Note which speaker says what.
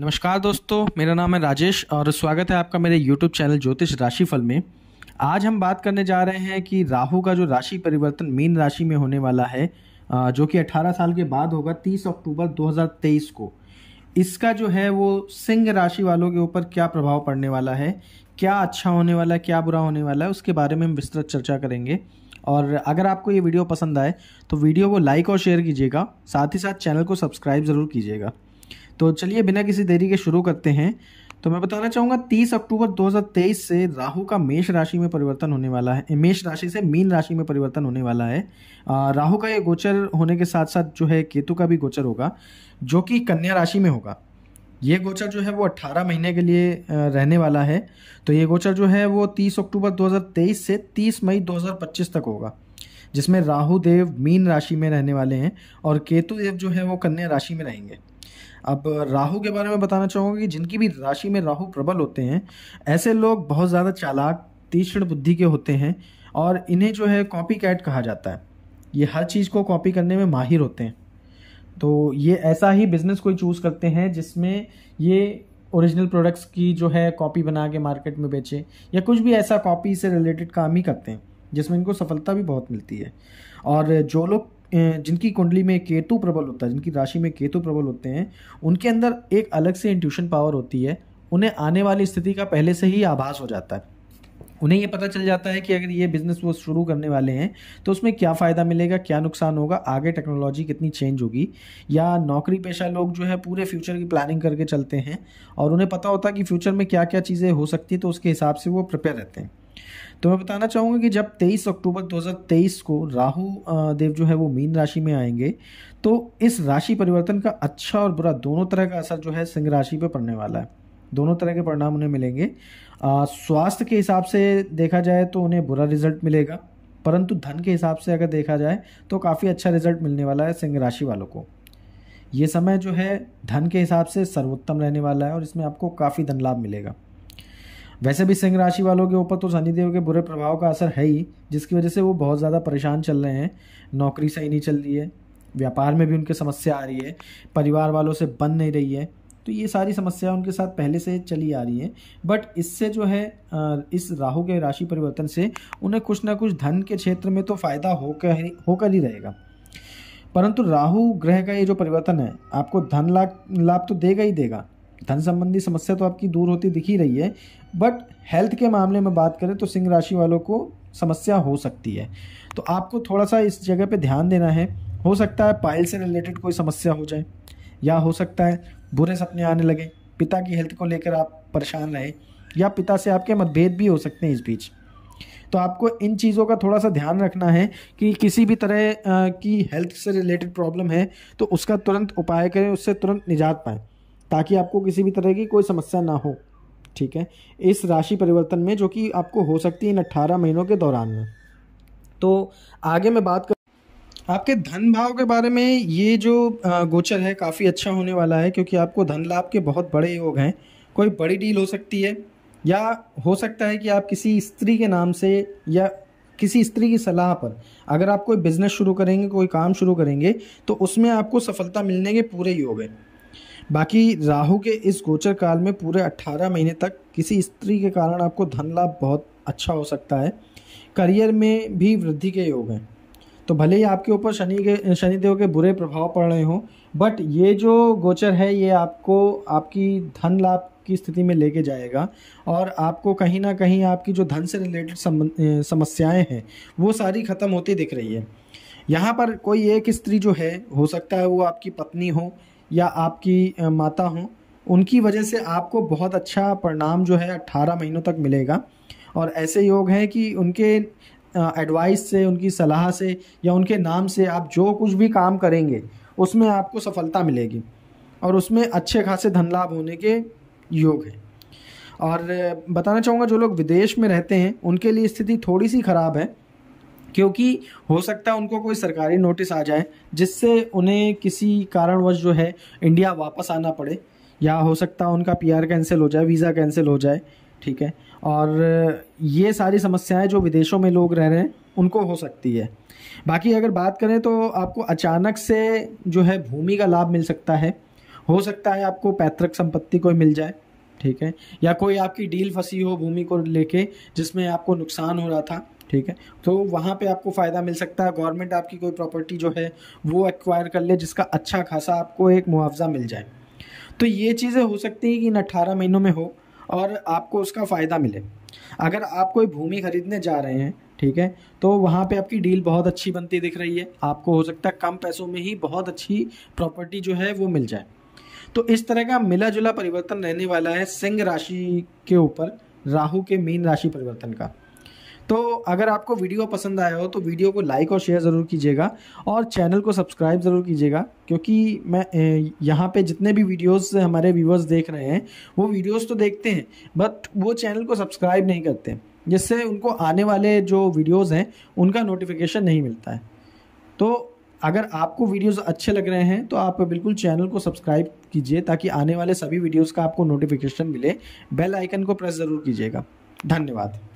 Speaker 1: नमस्कार दोस्तों मेरा नाम है राजेश और स्वागत है आपका मेरे YouTube चैनल ज्योतिष राशिफल में आज हम बात करने जा रहे हैं कि राहु का जो राशि परिवर्तन मीन राशि में होने वाला है जो कि 18 साल के बाद होगा 30 अक्टूबर 2023 को इसका जो है वो सिंह राशि वालों के ऊपर क्या प्रभाव पड़ने वाला है क्या अच्छा होने वाला है क्या बुरा होने वाला है उसके बारे में हम विस्तृत चर्चा करेंगे और अगर आपको ये वीडियो पसंद आए तो वीडियो को लाइक और शेयर कीजिएगा साथ ही साथ चैनल को सब्सक्राइब ज़रूर कीजिएगा तो चलिए बिना किसी देरी के शुरू करते हैं तो मैं बताना चाहूँगा 30 अक्टूबर 2023 से राहु का मेष राशि में परिवर्तन होने वाला है मेष राशि से मीन राशि में परिवर्तन होने वाला है राहु का ये गोचर होने के साथ साथ जो है केतु का भी गोचर होगा जो कि कन्या राशि में होगा ये गोचर जो है वो 18 महीने के लिए रहने वाला है तो ये गोचर जो है वो 30 अक्टूबर 2023 से 30 मई 2025 तक होगा जिसमें राहु देव मीन राशि में रहने वाले हैं और केतु देव जो है वो कन्या राशि में रहेंगे अब राहु के बारे में बताना चाहूँगा कि जिनकी भी राशि में राहु प्रबल होते हैं ऐसे लोग बहुत ज़्यादा चालाक तीक्ष्ण बुद्धि के होते हैं और इन्हें जो है कॉपी कैट कहा जाता है ये हर चीज़ को कॉपी करने में माहिर होते हैं तो ये ऐसा ही बिज़नेस कोई चूज़ करते हैं जिसमें ये ओरिजिनल प्रोडक्ट्स की जो है कॉपी बना के मार्केट में बेचें या कुछ भी ऐसा कॉपी से रिलेटेड काम ही करते हैं जिसमें इनको सफलता भी बहुत मिलती है और जो लोग जिनकी कुंडली में केतु प्रबल होता है जिनकी राशि में केतु प्रबल होते हैं उनके अंदर एक अलग से इंट्यूशन पावर होती है उन्हें आने वाली स्थिति का पहले से ही आभास हो जाता है उन्हें ये पता चल जाता है कि अगर ये बिज़नेस वो शुरू करने वाले हैं तो उसमें क्या फ़ायदा मिलेगा क्या नुकसान होगा आगे टेक्नोलॉजी कितनी चेंज होगी या नौकरी पेशा लोग जो है पूरे फ्यूचर की प्लानिंग करके चलते हैं और उन्हें पता होता है कि फ्यूचर में क्या क्या चीज़ें हो सकती हैं तो उसके हिसाब से वो प्रिपेयर रहते हैं तो मैं बताना चाहूँगा कि जब 23 अक्टूबर 2023 को राहु देव जो है वो मीन राशि में आएंगे तो इस राशि परिवर्तन का अच्छा और बुरा दोनों तरह का असर जो है सिंह राशि पर पड़ने वाला है दोनों तरह के परिणाम उन्हें मिलेंगे स्वास्थ्य के हिसाब से देखा जाए तो उन्हें बुरा रिजल्ट मिलेगा परंतु धन के हिसाब से अगर देखा जाए तो काफ़ी अच्छा रिजल्ट मिलने वाला है सिंह राशि वालों को ये समय जो है धन के हिसाब से सर्वोत्तम रहने वाला है और इसमें आपको काफ़ी धन लाभ मिलेगा वैसे भी सिंह राशि वालों के ऊपर तो शनिदेव के बुरे प्रभाव का असर है ही जिसकी वजह से वो बहुत ज़्यादा परेशान चल रहे हैं नौकरी सही नहीं चल रही है व्यापार में भी उनकी समस्या आ रही है परिवार वालों से बन नहीं रही है तो ये सारी समस्या उनके साथ पहले से चली आ रही है बट इससे जो है इस राहु के राशि परिवर्तन से उन्हें कुछ ना कुछ धन के क्षेत्र में तो फ़ायदा होकर ही होकर ही रहेगा परंतु राहु ग्रह का ये जो परिवर्तन है आपको धन लाभ लाभ तो देगा ही देगा धन संबंधी समस्या तो आपकी दूर होती दिख ही रही है बट हेल्थ के मामले में बात करें तो सिंह राशि वालों को समस्या हो सकती है तो आपको थोड़ा सा इस जगह पे ध्यान देना है हो सकता है पाइल से रिलेटेड कोई समस्या हो जाए या हो सकता है बुरे सपने आने लगे पिता की हेल्थ को लेकर आप परेशान रहे या पिता से आपके मतभेद भी हो सकते हैं इस बीच तो आपको इन चीज़ों का थोड़ा सा ध्यान रखना है कि किसी भी तरह की हेल्थ से रिलेटेड प्रॉब्लम है तो उसका तुरंत उपाय करें उससे तुरंत निजात पाएँ ताकि आपको किसी भी तरह की कोई समस्या ना हो ठीक है इस राशि परिवर्तन में जो कि आपको हो सकती है इन अट्ठारह महीनों के दौरान में तो आगे मैं बात कर आपके धन भाव के बारे में ये जो गोचर है काफ़ी अच्छा होने वाला है क्योंकि आपको धन लाभ के बहुत बड़े योग हैं कोई बड़ी डील हो सकती है या हो सकता है कि आप किसी स्त्री के नाम से या किसी स्त्री की सलाह पर अगर आप कोई बिज़नेस शुरू करेंगे कोई काम शुरू करेंगे तो उसमें आपको सफलता मिलने के पूरे योग हैं बाकी राहु के इस गोचर काल में पूरे 18 महीने तक किसी स्त्री के कारण आपको धन लाभ बहुत अच्छा हो सकता है करियर में भी वृद्धि के योग हैं तो भले ही आपके ऊपर शनि के शनिदेव के बुरे प्रभाव पड़ रहे हों बट ये जो गोचर है ये आपको आपकी धन लाभ की स्थिति में लेके जाएगा और आपको कहीं ना कहीं आपकी जो धन से रिलेटेड समस्याएं हैं वो सारी ख़त्म होती दिख रही है यहाँ पर कोई एक स्त्री जो है हो सकता है वो आपकी पत्नी हो या आपकी माता हों उनकी वजह से आपको बहुत अच्छा परिणाम जो है अट्ठारह महीनों तक मिलेगा और ऐसे योग हैं कि उनके एडवाइस से उनकी सलाह से या उनके नाम से आप जो कुछ भी काम करेंगे उसमें आपको सफलता मिलेगी और उसमें अच्छे खासे धन लाभ होने के योग हैं और बताना चाहूँगा जो लोग विदेश में रहते हैं उनके लिए स्थिति थोड़ी सी ख़राब है क्योंकि हो सकता है उनको कोई सरकारी नोटिस आ जाए जिससे उन्हें किसी कारणवश जो है इंडिया वापस आना पड़े या हो सकता है उनका पीआर कैंसिल हो जाए वीज़ा कैंसिल हो जाए ठीक है और ये सारी समस्याएं जो विदेशों में लोग रह रहे हैं उनको हो सकती है बाकी अगर बात करें तो आपको अचानक से जो है भूमि का लाभ मिल सकता है हो सकता है आपको पैतृक संपत्ति कोई मिल जाए ठीक है या कोई आपकी डील फंसी हो भूमि को लेके जिसमें आपको नुकसान हो रहा था ठीक है तो वहाँ पे आपको फ़ायदा मिल सकता है गवर्नमेंट आपकी कोई प्रॉपर्टी जो है वो एक्वायर कर ले जिसका अच्छा खासा आपको एक मुआवजा मिल जाए तो ये चीज़ें हो सकती हैं कि इन अट्ठारह महीनों में हो और आपको उसका फ़ायदा मिले अगर आप कोई भूमि खरीदने जा रहे हैं ठीक है तो वहाँ पे आपकी डील बहुत अच्छी बनती दिख रही है आपको हो सकता है कम पैसों में ही बहुत अच्छी प्रॉपर्टी जो है वो मिल जाए तो इस तरह का मिला जुला परिवर्तन रहने वाला है सिंह राशि के ऊपर राहु के मीन राशि परिवर्तन का तो अगर आपको वीडियो पसंद आया हो तो वीडियो को लाइक और शेयर ज़रूर कीजिएगा और चैनल को सब्सक्राइब ज़रूर कीजिएगा क्योंकि मैं यहाँ पे जितने भी वीडियोस हमारे व्यूवर्स देख रहे हैं वो वीडियोस तो देखते हैं बट वो चैनल को सब्सक्राइब नहीं करते जिससे उनको आने वाले जो वीडियोज़ हैं उनका नोटिफिकेशन नहीं मिलता है तो अगर आपको वीडियोस अच्छे लग रहे हैं तो आप बिल्कुल चैनल को सब्सक्राइब कीजिए ताकि आने वाले सभी वीडियोस का आपको नोटिफिकेशन मिले बेल आइकन को प्रेस ज़रूर कीजिएगा धन्यवाद